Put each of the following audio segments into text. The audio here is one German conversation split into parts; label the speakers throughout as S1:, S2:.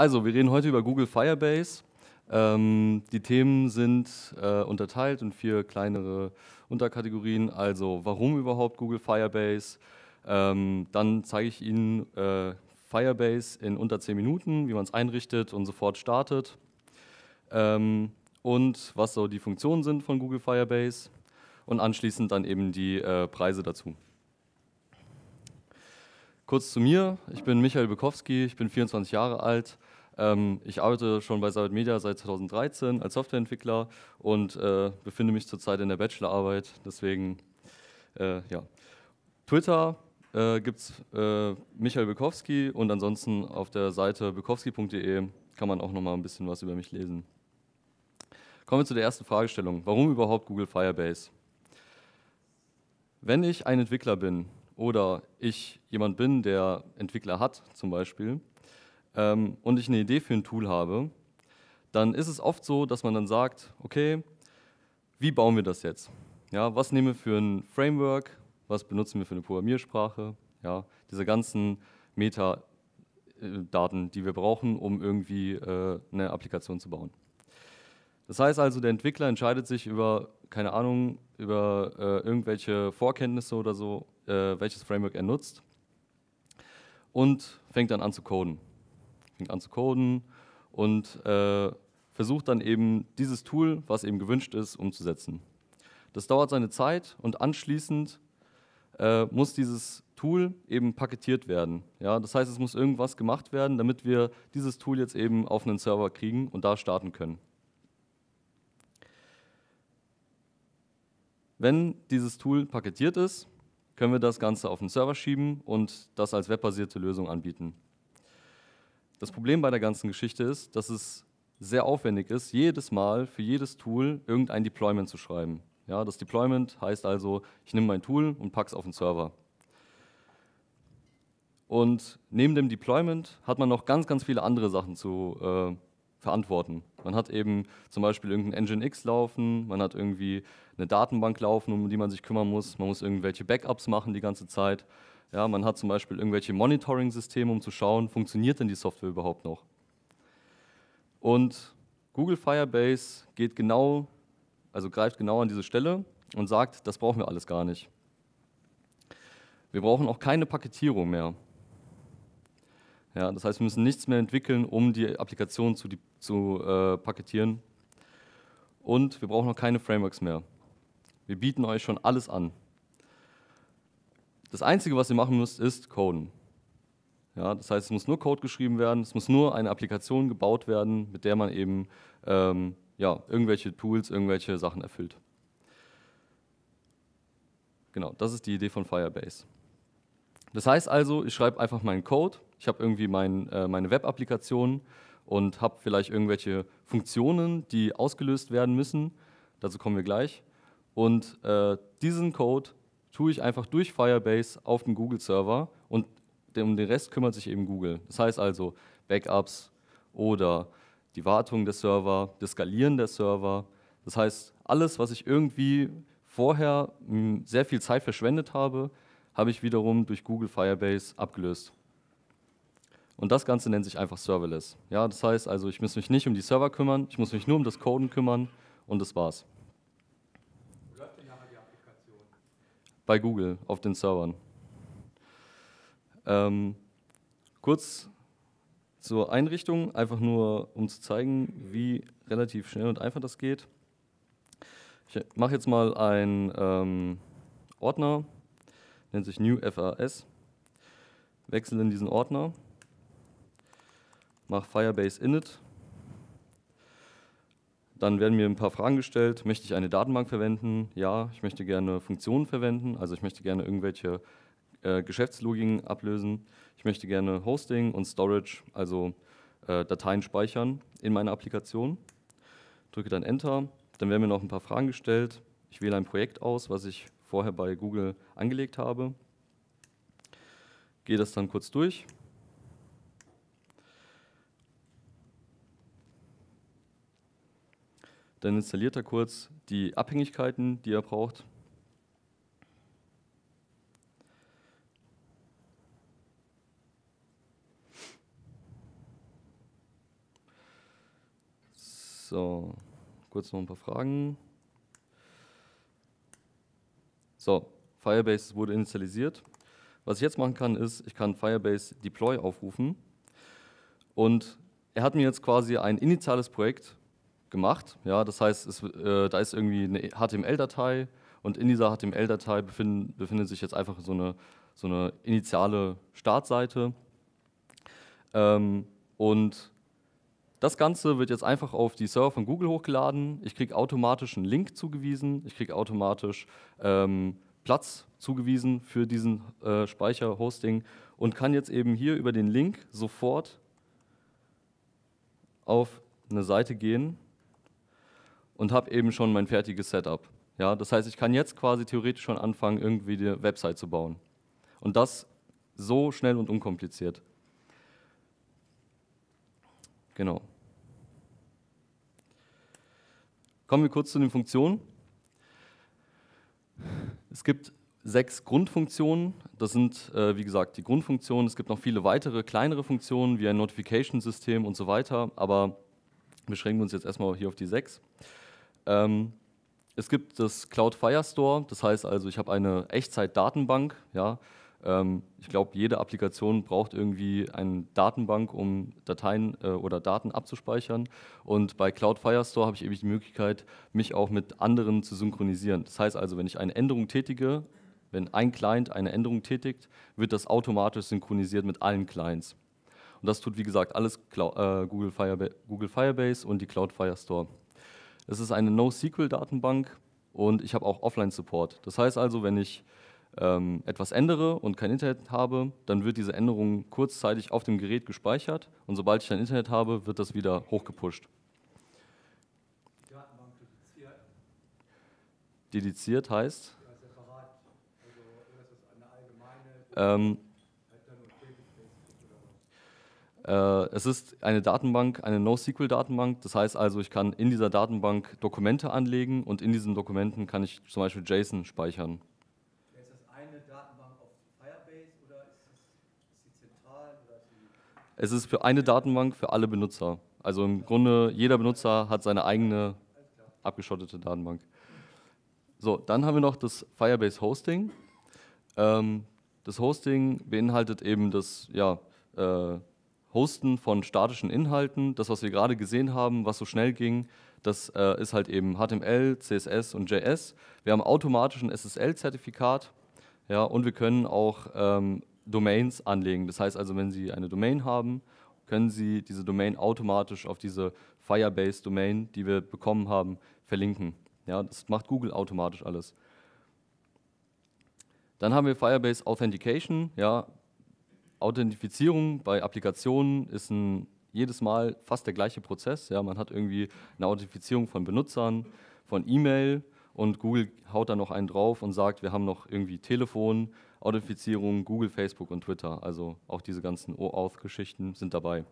S1: Also, wir reden heute über Google Firebase. Ähm, die Themen sind äh, unterteilt in vier kleinere Unterkategorien. Also, warum überhaupt Google Firebase? Ähm, dann zeige ich Ihnen äh, Firebase in unter zehn Minuten, wie man es einrichtet und sofort startet. Ähm, und was so die Funktionen sind von Google Firebase. Und anschließend dann eben die äh, Preise dazu. Kurz zu mir, ich bin Michael Bukowski, ich bin 24 Jahre alt, ähm, ich arbeite schon bei Savit Media seit 2013 als Softwareentwickler und äh, befinde mich zurzeit in der Bachelorarbeit. Deswegen, äh, ja. Twitter äh, gibt es äh, Michael Bukowski und ansonsten auf der Seite bukowski.de kann man auch nochmal ein bisschen was über mich lesen. Kommen wir zu der ersten Fragestellung. Warum überhaupt Google Firebase? Wenn ich ein Entwickler bin oder ich jemand bin, der Entwickler hat zum Beispiel, ähm, und ich eine Idee für ein Tool habe, dann ist es oft so, dass man dann sagt, okay, wie bauen wir das jetzt? Ja, was nehmen wir für ein Framework? Was benutzen wir für eine Programmiersprache? Ja, diese ganzen Metadaten, die wir brauchen, um irgendwie äh, eine Applikation zu bauen. Das heißt also, der Entwickler entscheidet sich über, keine Ahnung, über äh, irgendwelche Vorkenntnisse oder so, äh, welches Framework er nutzt und fängt dann an zu coden fängt an zu coden und äh, versucht dann eben dieses Tool, was eben gewünscht ist, umzusetzen. Das dauert seine Zeit und anschließend äh, muss dieses Tool eben paketiert werden. Ja, das heißt, es muss irgendwas gemacht werden, damit wir dieses Tool jetzt eben auf einen Server kriegen und da starten können. Wenn dieses Tool paketiert ist, können wir das Ganze auf den Server schieben und das als webbasierte Lösung anbieten. Das Problem bei der ganzen Geschichte ist, dass es sehr aufwendig ist, jedes Mal für jedes Tool irgendein Deployment zu schreiben. Ja, das Deployment heißt also, ich nehme mein Tool und packe es auf den Server. Und neben dem Deployment hat man noch ganz, ganz viele andere Sachen zu äh, verantworten. Man hat eben zum Beispiel irgendeinen Nginx laufen, man hat irgendwie eine Datenbank laufen, um die man sich kümmern muss, man muss irgendwelche Backups machen die ganze Zeit. Ja, man hat zum Beispiel irgendwelche Monitoring-Systeme, um zu schauen, funktioniert denn die Software überhaupt noch. Und Google Firebase geht genau, also greift genau an diese Stelle und sagt, das brauchen wir alles gar nicht. Wir brauchen auch keine Paketierung mehr. Ja, das heißt, wir müssen nichts mehr entwickeln, um die Applikation zu, die, zu äh, paketieren. Und wir brauchen auch keine Frameworks mehr. Wir bieten euch schon alles an. Das Einzige, was ihr machen müsst, ist coden. Ja, das heißt, es muss nur Code geschrieben werden, es muss nur eine Applikation gebaut werden, mit der man eben ähm, ja, irgendwelche Tools, irgendwelche Sachen erfüllt. Genau, das ist die Idee von Firebase. Das heißt also, ich schreibe einfach meinen Code, ich habe irgendwie mein, äh, meine Web-Applikation und habe vielleicht irgendwelche Funktionen, die ausgelöst werden müssen. Dazu kommen wir gleich. Und äh, diesen Code tue ich einfach durch Firebase auf den Google-Server und um den Rest kümmert sich eben Google. Das heißt also Backups oder die Wartung der Server, das Skalieren der Server. Das heißt, alles, was ich irgendwie vorher hm, sehr viel Zeit verschwendet habe, habe ich wiederum durch Google Firebase abgelöst. Und das Ganze nennt sich einfach Serverless. Ja, das heißt also, ich muss mich nicht um die Server kümmern, ich muss mich nur um das Coden kümmern und das war's. bei Google auf den Servern. Ähm, kurz zur Einrichtung, einfach nur um zu zeigen, wie relativ schnell und einfach das geht. Ich mache jetzt mal einen ähm, Ordner, nennt sich New FAS, wechsle in diesen Ordner, mache Firebase Init dann werden mir ein paar Fragen gestellt. Möchte ich eine Datenbank verwenden? Ja. Ich möchte gerne Funktionen verwenden. Also ich möchte gerne irgendwelche äh, Geschäftslogiken ablösen. Ich möchte gerne Hosting und Storage, also äh, Dateien speichern in meiner Applikation. Drücke dann Enter. Dann werden mir noch ein paar Fragen gestellt. Ich wähle ein Projekt aus, was ich vorher bei Google angelegt habe. Gehe das dann kurz durch Dann installiert er kurz die Abhängigkeiten, die er braucht. So, kurz noch ein paar Fragen. So, Firebase wurde initialisiert. Was ich jetzt machen kann, ist, ich kann Firebase Deploy aufrufen und er hat mir jetzt quasi ein initiales Projekt gemacht. Ja, das heißt, es, äh, da ist irgendwie eine HTML-Datei und in dieser HTML-Datei befinden, befindet sich jetzt einfach so eine, so eine initiale Startseite. Ähm, und das Ganze wird jetzt einfach auf die Server von Google hochgeladen. Ich kriege automatisch einen Link zugewiesen. Ich kriege automatisch ähm, Platz zugewiesen für diesen äh, Speicher-Hosting und kann jetzt eben hier über den Link sofort auf eine Seite gehen, und habe eben schon mein fertiges Setup. Ja, das heißt, ich kann jetzt quasi theoretisch schon anfangen, irgendwie die Website zu bauen. Und das so schnell und unkompliziert. Genau. Kommen wir kurz zu den Funktionen. Es gibt sechs Grundfunktionen. Das sind, äh, wie gesagt, die Grundfunktionen. Es gibt noch viele weitere kleinere Funktionen, wie ein Notification-System und so weiter. Aber beschränken wir uns jetzt erstmal hier auf die sechs. Ähm, es gibt das Cloud Firestore, das heißt also, ich habe eine Echtzeit-Datenbank. Ja? Ähm, ich glaube, jede Applikation braucht irgendwie eine Datenbank, um Dateien äh, oder Daten abzuspeichern. Und bei Cloud Firestore habe ich eben die Möglichkeit, mich auch mit anderen zu synchronisieren. Das heißt also, wenn ich eine Änderung tätige, wenn ein Client eine Änderung tätigt, wird das automatisch synchronisiert mit allen Clients. Und das tut, wie gesagt, alles Cloud, äh, Google, Fire, Google Firebase und die Cloud Firestore. Es ist eine NoSQL-Datenbank und ich habe auch Offline-Support. Das heißt also, wenn ich ähm, etwas ändere und kein Internet habe, dann wird diese Änderung kurzzeitig auf dem Gerät gespeichert und sobald ich ein Internet habe, wird das wieder hochgepusht. Datenbank Dediziert heißt? Ja, separat. Also, das ist eine allgemeine. Ähm, äh, es ist eine Datenbank, eine NoSQL-Datenbank. Das heißt also, ich kann in dieser Datenbank Dokumente anlegen und in diesen Dokumenten kann ich zum Beispiel JSON speichern. Ist das eine Datenbank auf Firebase oder ist, das, sie zentral? Oder die es ist für eine Datenbank für alle Benutzer. Also im Grunde, jeder Benutzer hat seine eigene abgeschottete Datenbank. So, dann haben wir noch das Firebase Hosting. Ähm, das Hosting beinhaltet eben das, ja, äh, Hosten von statischen Inhalten, das, was wir gerade gesehen haben, was so schnell ging, das äh, ist halt eben HTML, CSS und JS. Wir haben automatisch ein SSL-Zertifikat ja, und wir können auch ähm, Domains anlegen. Das heißt also, wenn Sie eine Domain haben, können Sie diese Domain automatisch auf diese Firebase-Domain, die wir bekommen haben, verlinken. Ja, das macht Google automatisch alles. Dann haben wir Firebase Authentication. Ja, Authentifizierung bei Applikationen ist ein, jedes Mal fast der gleiche Prozess. Ja, man hat irgendwie eine Authentifizierung von Benutzern, von E-Mail und Google haut da noch einen drauf und sagt, wir haben noch irgendwie Telefon, Authentifizierung, Google, Facebook und Twitter. Also auch diese ganzen OAuth-Geschichten sind dabei.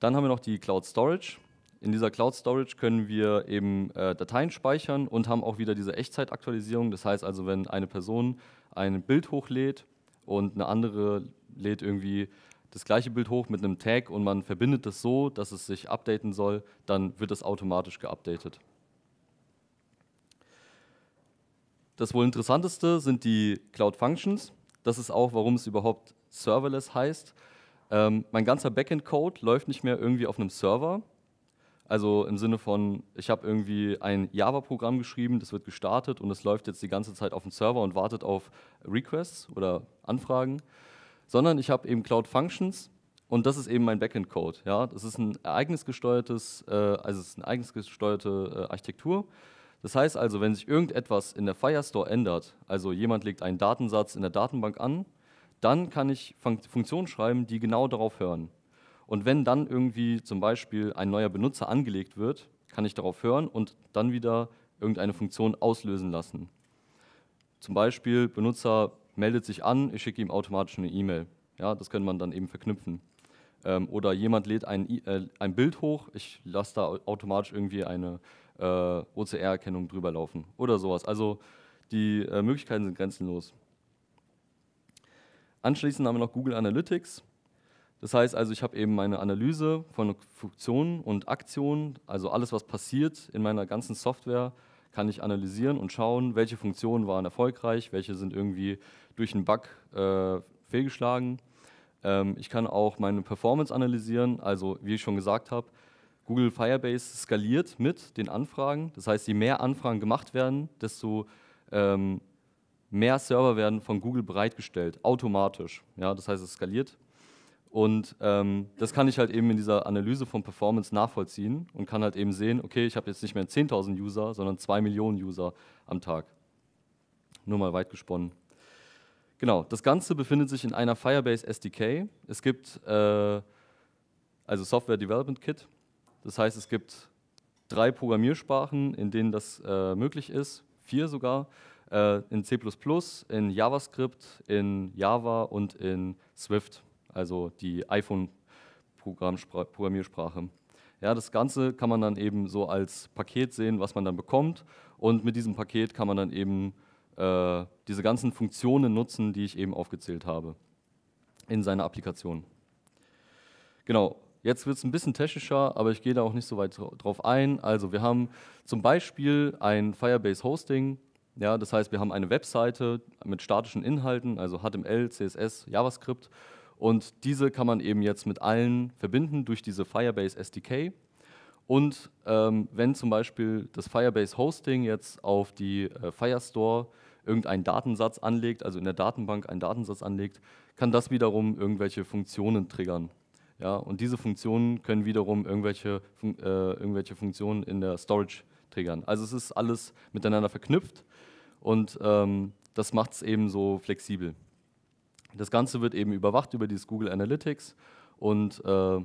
S1: Dann haben wir noch die Cloud Storage. In dieser Cloud Storage können wir eben äh, Dateien speichern und haben auch wieder diese Echtzeitaktualisierung. Das heißt also, wenn eine Person ein Bild hochlädt und eine andere lädt irgendwie das gleiche Bild hoch mit einem Tag und man verbindet das so, dass es sich updaten soll, dann wird es automatisch geupdatet. Das wohl interessanteste sind die Cloud Functions. Das ist auch, warum es überhaupt serverless heißt. Ähm, mein ganzer Backend-Code läuft nicht mehr irgendwie auf einem Server, also im Sinne von, ich habe irgendwie ein Java-Programm geschrieben, das wird gestartet und es läuft jetzt die ganze Zeit auf dem Server und wartet auf Requests oder Anfragen, sondern ich habe eben Cloud Functions und das ist eben mein Backend-Code. Ja? Das ist ein ereignisgesteuertes, äh, also es ist eine ereignisgesteuerte äh, Architektur. Das heißt also, wenn sich irgendetwas in der Firestore ändert, also jemand legt einen Datensatz in der Datenbank an, dann kann ich Funktionen schreiben, die genau darauf hören. Und wenn dann irgendwie zum Beispiel ein neuer Benutzer angelegt wird, kann ich darauf hören und dann wieder irgendeine Funktion auslösen lassen. Zum Beispiel, Benutzer meldet sich an, ich schicke ihm automatisch eine E-Mail. Ja, das könnte man dann eben verknüpfen. Ähm, oder jemand lädt ein, äh, ein Bild hoch, ich lasse da automatisch irgendwie eine äh, OCR-Erkennung drüber laufen oder sowas. Also die äh, Möglichkeiten sind grenzenlos. Anschließend haben wir noch Google Analytics. Das heißt also, ich habe eben meine Analyse von Funktionen und Aktionen, also alles, was passiert in meiner ganzen Software, kann ich analysieren und schauen, welche Funktionen waren erfolgreich, welche sind irgendwie durch einen Bug äh, fehlgeschlagen. Ähm, ich kann auch meine Performance analysieren, also wie ich schon gesagt habe, Google Firebase skaliert mit den Anfragen. Das heißt, je mehr Anfragen gemacht werden, desto ähm, mehr Server werden von Google bereitgestellt, automatisch. Ja, das heißt, es skaliert. Und ähm, das kann ich halt eben in dieser Analyse von Performance nachvollziehen und kann halt eben sehen, okay, ich habe jetzt nicht mehr 10.000 User, sondern 2 Millionen User am Tag. Nur mal weit gesponnen. Genau, das Ganze befindet sich in einer Firebase SDK. Es gibt äh, also Software Development Kit. Das heißt, es gibt drei Programmiersprachen, in denen das äh, möglich ist, vier sogar, äh, in C++, in JavaScript, in Java und in Swift also die iPhone-Programmiersprache. Ja, das Ganze kann man dann eben so als Paket sehen, was man dann bekommt. Und mit diesem Paket kann man dann eben äh, diese ganzen Funktionen nutzen, die ich eben aufgezählt habe in seiner Applikation. Genau, jetzt wird es ein bisschen technischer, aber ich gehe da auch nicht so weit drauf ein. Also wir haben zum Beispiel ein Firebase Hosting. Ja, das heißt, wir haben eine Webseite mit statischen Inhalten, also HTML, CSS, JavaScript und diese kann man eben jetzt mit allen verbinden durch diese Firebase SDK. Und ähm, wenn zum Beispiel das Firebase Hosting jetzt auf die äh, Firestore irgendeinen Datensatz anlegt, also in der Datenbank einen Datensatz anlegt, kann das wiederum irgendwelche Funktionen triggern. Ja, und diese Funktionen können wiederum irgendwelche, äh, irgendwelche Funktionen in der Storage triggern. Also es ist alles miteinander verknüpft und ähm, das macht es eben so flexibel. Das Ganze wird eben überwacht über dieses Google Analytics und äh,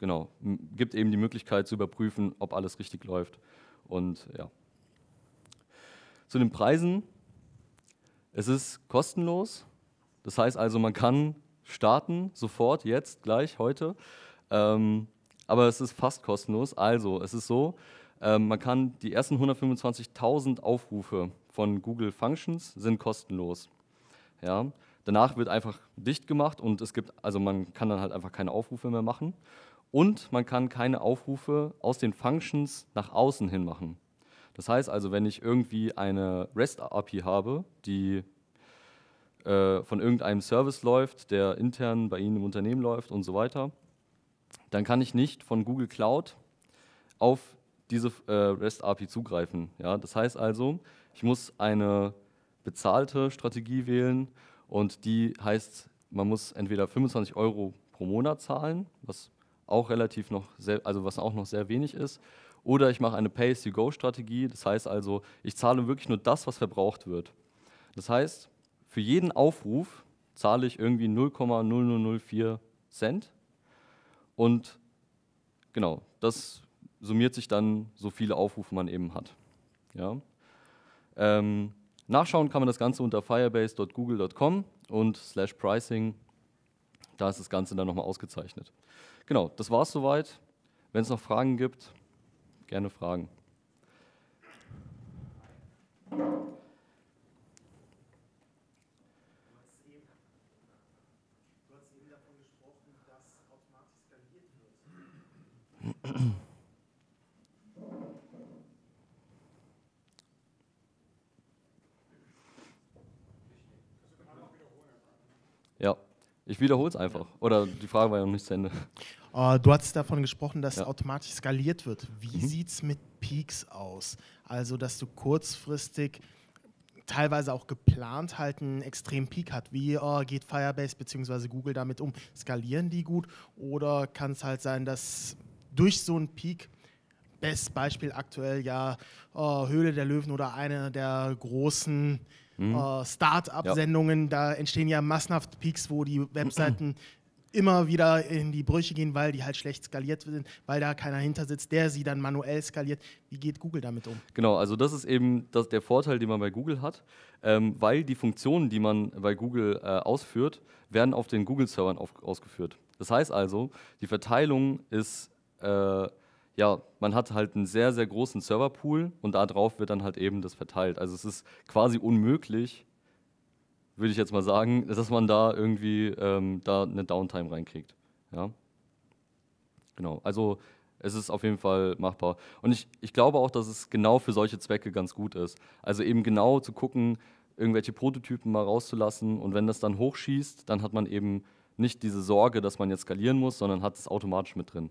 S1: genau, gibt eben die Möglichkeit zu überprüfen, ob alles richtig läuft. Und ja. Zu den Preisen. Es ist kostenlos. Das heißt also, man kann starten, sofort, jetzt, gleich, heute. Ähm, aber es ist fast kostenlos. Also, es ist so, ähm, man kann die ersten 125.000 Aufrufe von Google Functions sind kostenlos. Ja, Danach wird einfach dicht gemacht und es gibt, also man kann dann halt einfach keine Aufrufe mehr machen. Und man kann keine Aufrufe aus den Functions nach außen hin machen. Das heißt also, wenn ich irgendwie eine REST-API habe, die äh, von irgendeinem Service läuft, der intern bei Ihnen im Unternehmen läuft und so weiter, dann kann ich nicht von Google Cloud auf diese äh, REST-API zugreifen. Ja? Das heißt also, ich muss eine bezahlte Strategie wählen, und die heißt, man muss entweder 25 Euro pro Monat zahlen, was auch relativ noch sehr, also was auch noch sehr wenig ist, oder ich mache eine Pay-as-you-go-Strategie. Das heißt also, ich zahle wirklich nur das, was verbraucht wird. Das heißt, für jeden Aufruf zahle ich irgendwie 0,0004 Cent. Und genau, das summiert sich dann so viele Aufrufe man eben hat. Ja? Ähm, Nachschauen kann man das Ganze unter firebase.google.com und slash pricing. Da ist das Ganze dann nochmal ausgezeichnet. Genau, das war es soweit. Wenn es noch Fragen gibt, gerne fragen. Du hast eben davon gesprochen, dass automatisch skaliert wird. Ja, ich wiederhole es einfach. Oder die Frage war ja noch nicht zu Ende. Äh, du hast davon gesprochen, dass ja. automatisch skaliert wird. Wie mhm. sieht es mit Peaks aus? Also, dass du kurzfristig teilweise auch geplant halt einen extremen Peak hat. Wie äh, geht Firebase bzw. Google damit um? Skalieren die gut? Oder kann es halt sein, dass durch so einen Peak Best Beispiel aktuell ja oh, Höhle der Löwen oder eine der großen mhm. äh, Start-up-Sendungen, ja. da entstehen ja massenhaft Peaks, wo die Webseiten immer wieder in die Brüche gehen, weil die halt schlecht skaliert sind, weil da keiner hinter sitzt, der sie dann manuell skaliert. Wie geht Google damit um? Genau, also das ist eben das, der Vorteil, den man bei Google hat, ähm, weil die Funktionen, die man bei Google äh, ausführt, werden auf den Google-Servern ausgeführt. Das heißt also, die Verteilung ist äh, ja, man hat halt einen sehr, sehr großen Serverpool und darauf wird dann halt eben das verteilt. Also es ist quasi unmöglich, würde ich jetzt mal sagen, dass man da irgendwie ähm, da eine Downtime reinkriegt. Ja? Genau, also es ist auf jeden Fall machbar. Und ich, ich glaube auch, dass es genau für solche Zwecke ganz gut ist. Also eben genau zu gucken, irgendwelche Prototypen mal rauszulassen und wenn das dann hochschießt, dann hat man eben nicht diese Sorge, dass man jetzt skalieren muss, sondern hat es automatisch mit drin.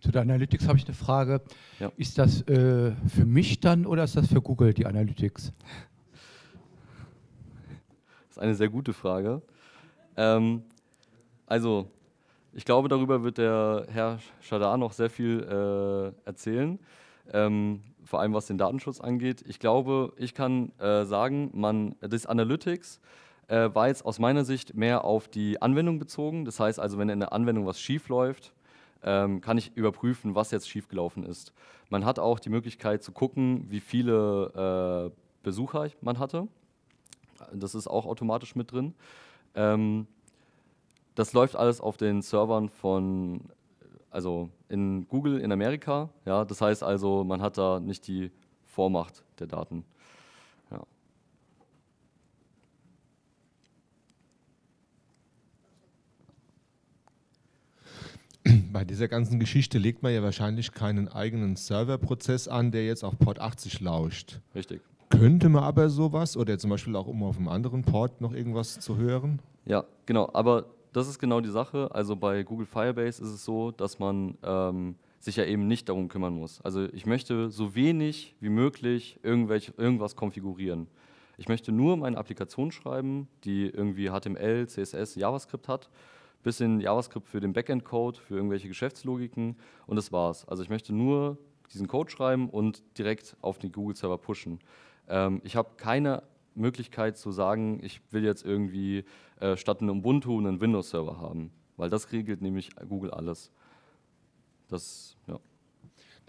S1: Zu der Analytics habe ich eine Frage. Ja. Ist das äh, für mich dann oder ist das für Google die Analytics? Das ist eine sehr gute Frage. Ähm, also, ich glaube, darüber wird der Herr Schadar noch sehr viel äh, erzählen, ähm, vor allem was den Datenschutz angeht. Ich glaube, ich kann äh, sagen, man, das Analytics äh, war jetzt aus meiner Sicht mehr auf die Anwendung bezogen. Das heißt also, wenn in der Anwendung was schief läuft, ähm, kann ich überprüfen, was jetzt schiefgelaufen ist. Man hat auch die Möglichkeit zu gucken, wie viele äh, Besucher man hatte. Das ist auch automatisch mit drin. Ähm, das läuft alles auf den Servern von, also in Google in Amerika. Ja, das heißt also, man hat da nicht die Vormacht der Daten. bei dieser ganzen Geschichte legt man ja wahrscheinlich keinen eigenen Serverprozess an, der jetzt auf Port 80 lauscht. Richtig. Könnte man aber sowas oder zum Beispiel auch, um auf einem anderen Port noch irgendwas zu hören? Ja, genau. Aber das ist genau die Sache. Also bei Google Firebase ist es so, dass man ähm, sich ja eben nicht darum kümmern muss. Also ich möchte so wenig wie möglich irgendwelch, irgendwas konfigurieren. Ich möchte nur meine Applikation schreiben, die irgendwie HTML, CSS, JavaScript hat bisschen JavaScript für den Backend-Code, für irgendwelche Geschäftslogiken und das war's. Also ich möchte nur diesen Code schreiben und direkt auf den Google-Server pushen. Ähm, ich habe keine Möglichkeit zu sagen, ich will jetzt irgendwie äh, statt einem Ubuntu einen Windows-Server haben, weil das regelt nämlich Google alles. Das, ja.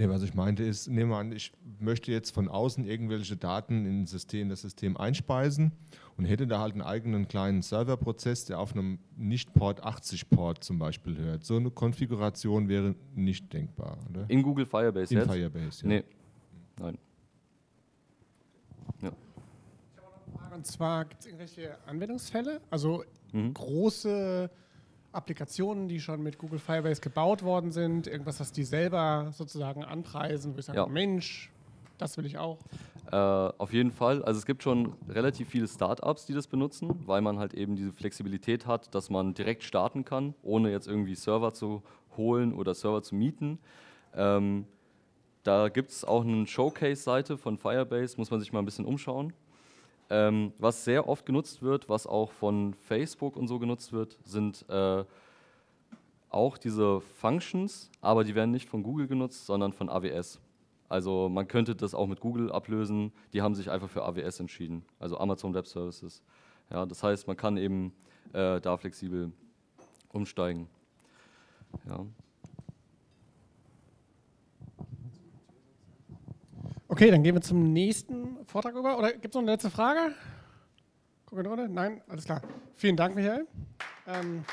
S1: Nee, was ich meinte ist, nehmen wir an, ich möchte jetzt von außen irgendwelche Daten in, System, das System einspeisen und hätte da halt einen eigenen kleinen Serverprozess, der auf einem Nicht-Port 80-Port zum Beispiel hört. So eine Konfiguration wäre nicht denkbar, oder? In Google Firebase in jetzt? In Firebase, ja. Nee, nein. Ja. Ich habe noch eine Frage, und zwar gibt es irgendwelche Anwendungsfälle? Also mhm. große... Applikationen, die schon mit Google Firebase gebaut worden sind, irgendwas, was die selber sozusagen anpreisen, wo ich sage, ja. Mensch, das will ich auch. Äh, auf jeden Fall. Also es gibt schon relativ viele Startups, die das benutzen, weil man halt eben diese Flexibilität hat, dass man direkt starten kann, ohne jetzt irgendwie Server zu holen oder Server zu mieten. Ähm, da gibt es auch eine Showcase-Seite von Firebase, muss man sich mal ein bisschen umschauen. Ähm, was sehr oft genutzt wird, was auch von Facebook und so genutzt wird, sind äh, auch diese Functions, aber die werden nicht von Google genutzt, sondern von AWS. Also man könnte das auch mit Google ablösen. Die haben sich einfach für AWS entschieden, also Amazon Web Services. Ja, das heißt, man kann eben äh, da flexibel umsteigen. Ja. Okay, dann gehen wir zum nächsten Vortrag über. Oder gibt es noch eine letzte Frage? Gucken, oder? Nein? Alles klar. Vielen Dank, Michael. Ähm